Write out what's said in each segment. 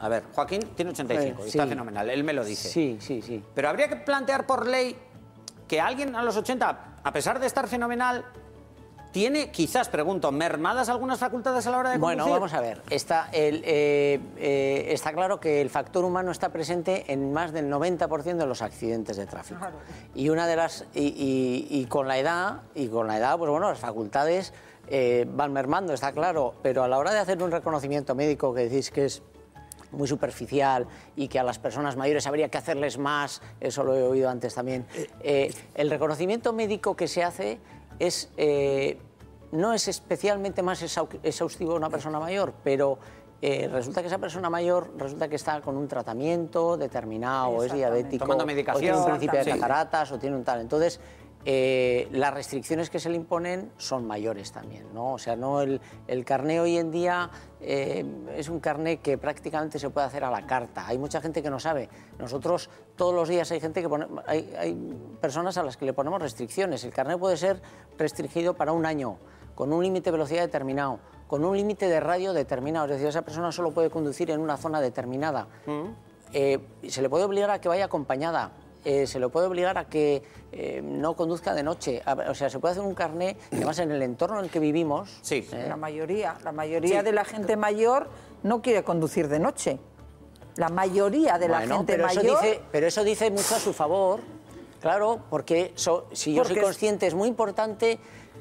A ver, Joaquín tiene 85 y eh, está fenomenal, él me lo dice. Sí, sí, sí. Pero habría que plantear por ley que alguien a los 80, a pesar de estar fenomenal, tiene, quizás, pregunto, mermadas algunas facultades a la hora de conducir? Bueno, vamos a ver. Eh, eh, está, claro que el factor humano está presente en más del 90% de los accidentes de tráfico. Y una de las y, con la edad y con la edad, pues bueno, las facultades van mermando, está claro. Pero a la hora de hacer un reconocimiento médico que decís que es muy superficial y que a las personas mayores habría que hacerles más, eso lo he oído antes también. Eh, eh, el reconocimiento médico que se hace es, eh, no es especialmente más exhaustivo de una persona mayor, pero... resulta que esa persona mayor resulta que está con un tratamiento determinado, es diabético, Tomando medicación, o tiene un principio de cataratas, o tiene un tal. Entonces, eh, las restricciones que se le imponen son mayores también. O sea, no el, el carné hoy en día eh, es un carné que prácticamente se puede hacer a la carta. Hay mucha gente que no sabe. Nosotros todos los días hay gente que hay, personas a las que le ponemos restricciones. El carné puede ser restringido para un año, con un límite de velocidad determinado, con un límite de radio determinado. Es decir, esa persona solo puede conducir en una zona determinada. Mm. Eh, se le puede obligar a que vaya acompañada. Eh, se lo puede obligar a que eh, no conduzca de noche. o sea, se puede hacer un carné, además en el entorno en el que vivimos. ¿eh? la mayoría, la mayoría de la gente mayor no quiere conducir de noche. La mayoría de la gente mayor. pero eso dice mucho a su favor. Claro, porque si yo soy consciente, es muy importante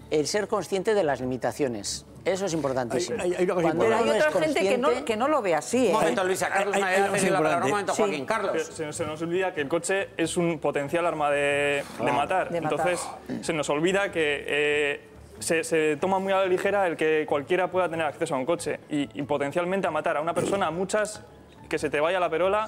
el ser consciente de las limitaciones. Eso es importantísimo. Hay, otra gente que no, lo ve así. Un ¿eh? momento, Luisa. Carlos la Un momento, Joaquín. Carlos. Se, nos olvida que el coche es un potencial arma de, matar. Entonces, se nos olvida que... Eh, se, toma muy a la ligera el que cualquiera pueda tener acceso a un coche y, y potencialmente a matar a una persona, a muchas que se te vaya la perola,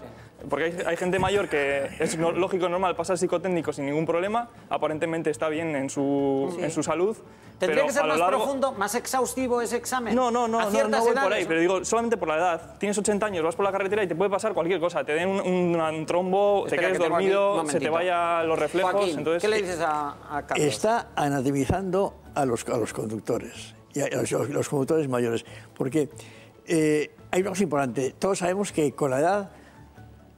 porque hay, hay, gente mayor que es lógico, normal, pasa al psicotécnico sin ningún problema, aparentemente está bien en su, en su salud. ¿Tendría que ser más profundo, más exhaustivo ese examen? No, no, no, no, no, voy por ahí, pero digo, solamente por la edad. Tienes 80 años, vas por la carretera y te puede pasar cualquier cosa. Te den un, trombo, te quedes dormido, se te vayan los reflejos. Joaquín, entonces... ¿Qué le dices a, a Carlos? Está anatomizando a los, a los conductores, y a, a los, los, conductores mayores, porque... Eh, hay una cosa importante. Todos sabemos que con la edad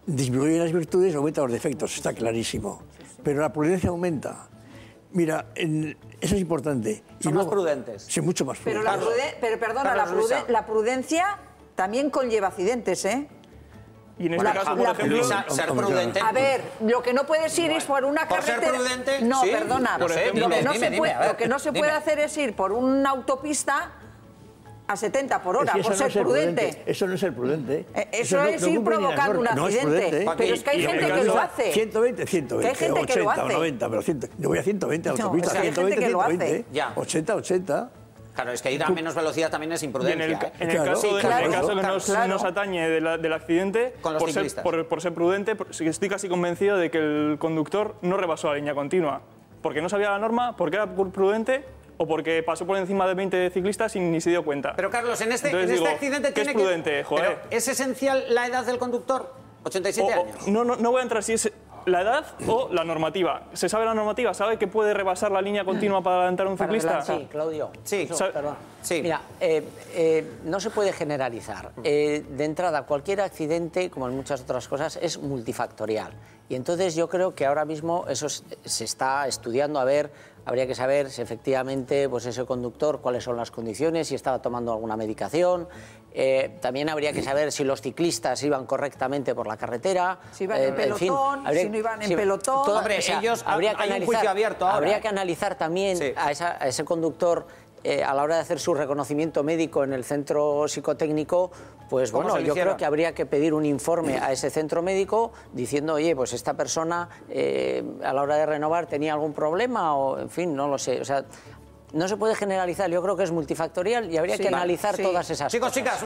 disminuyen las virtudes, aumentan los defectos, está clarísimo. Pero la prudencia aumenta. Mira, eso es importante. Son más prudentes. Sí, mucho más prudentes. Pero, pero perdona, la, prudencia también conlleva accidentes, ¿eh? Y en este caso, por ejemplo, prudente. A ver, lo que no puedes ir es por una carretera. no, perdona. lo, que no se puede hacer es ir por una autopista a 70 por hora, por ser, prudente. Eso no es ser prudente. Eh, eso, es ir provocando un accidente. pero es que hay gente que lo hace. 120, 120. 80 o 90, pero 100, yo voy a 120 a la autopista. 120, hay que 80, 80. Claro, es que ir a menos velocidad también es imprudente. en el, ¿eh? caso, de, que nos, atañe del accidente, por, ser, prudente, estoy casi convencido de que el conductor no rebasó la línea continua. Porque no sabía la norma, porque era prudente o porque pasó por encima de 20 ciclistas y ni se dio cuenta. Pero Carlos, en este, este accidente es ¿Es esencial la edad del conductor? 87 años. no, voy a entrar si es la edad o la normativa. ¿Se sabe la normativa? ¿Sabe que puede rebasar la línea continua para adelantar un ciclista? sí, Claudio. Sí, perdón. Mira, eh, eh, no se puede generalizar. Mm. Eh, de entrada, cualquier accidente, como en muchas otras cosas, es multifactorial. Y entonces yo creo que ahora mismo eso se está estudiando a ver habría que saber si efectivamente pues ese conductor cuáles son las condiciones, si estaba tomando alguna medicación. Eh, también habría que saber si los ciclistas iban correctamente por la carretera. Si iban eh, en pelotón, si no iban en pelotón. ellos habría que analizar, abierto Habría ¿eh? que analizar también a ese conductor eh, a la hora de hacer su reconocimiento médico en el centro psicotécnico, pues bueno, yo creo que habría que pedir un informe a ese centro médico diciendo, oye, pues esta persona eh, a la hora de renovar tenía algún problema o, en fin, no lo sé. O sea, no se puede generalizar, yo creo que es multifactorial y habría que analizar todas esas Chicos, cosas. Chicas,